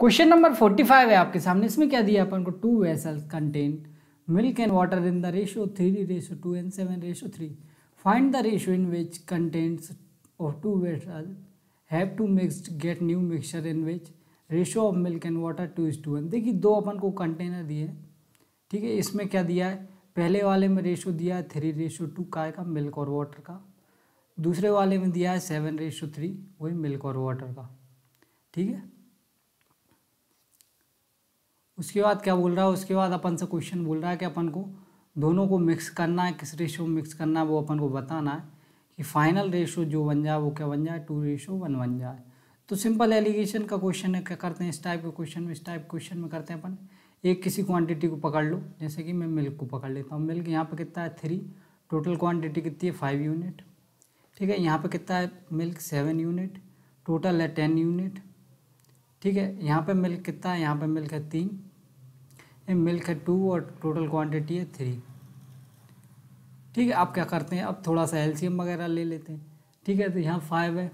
question number forty five है आपके सामने इसमें क्या दिया अपन को two vessels contain milk and water in the ratio three ratio two and seven ratio three find the ratio in which contents of two vessel have to mix get new mixture in which ratio of milk and water two is two one देखिए दो अपन को container दिए हैं ठीक है इसमें क्या दिया है पहले वाले में रेशो दिया है थ्री रेशो टू काय का मिल्क और वाटर का दूसरे वाले में दिया है सेवन रेशो थ्री वही मिल्क और वाटर का ठीक है उसके बाद क्या बोल रहा है उसके बाद अपन से क्वेश्चन बोल रहा है कि अपन को दोनों को मिक्स करना है किस रेशो में मिक्स करना है वो अपन को बताना है कि फाइनल रेशो जो बन जाए वो क्या बन जाए टू रेशो वन बन जाए तो सिंपल एलिगेशन का क्वेश्चन है क्या करते हैं इस टाइप के क्वेश्चन में इस टाइप क्वेश्चन में करते हैं अपन एक किसी क्वांटिटी को पकड़ लो जैसे कि मैं मिल्क को पकड़ लेता हूँ मिल्क यहाँ पर कितना है थ्री टोटल क्वान्टिटी कितनी है फाइव यूनिट ठीक है यहाँ पर कितना है मिल्क सेवन यूनिट टोटल है टेन यूनिट ठीक है यहाँ पर मिल्क कितना है यहाँ पर मिल्क है तीन मिल्क है टू और टोटल क्वांटिटी है थ्री ठीक है आप क्या करते हैं अब थोड़ा सा एल्शियम वगैरह ले लेते हैं ठीक है तो यहाँ फाइव है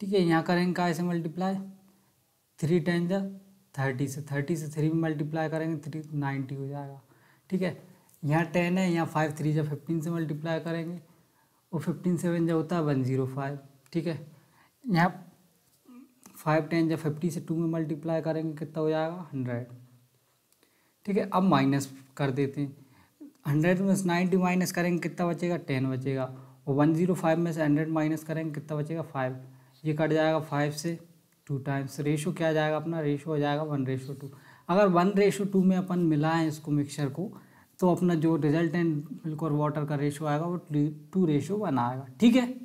ठीक है यहाँ करेंगे का से मल्टीप्लाई थ्री टेन जा थर्टी से थर्टी से थ्री में मल्टीप्लाई करेंगे थ्री नाइन्टी तो हो जाएगा ठीक है यहाँ टेन है यहाँ फाइव थ्री जा फिफ्टीन से मल्टीप्लाई करेंगे और फिफ्टीन सेवन जो होता है वन ज़ीरो फाइव ठीक है यहाँ फाइव टेन जब फिफ्टी से टू में मल्टीप्लाई करेंगे कितना हो जाएगा हंड्रेड ठीक है अब माइनस कर देते हैं हंड्रेड में से नाइन्टी माइनस करेंगे कितना बचेगा टेन बचेगा और वन जीरो फाइव में से हंड्रेड माइनस करेंगे कितना बचेगा फाइव ये कट जाएगा फाइव से टू टाइम्स रेशो क्या जाएगा अपना रेशो हो जाएगा वन रेशो टू अगर वन रेशो टू में अपन मिलाएं इसको मिक्सचर को तो अपना जो रिजल्टेंट मिल्क और वाटर का रेशो आएगा वो टू रेशो वन आएगा ठीक है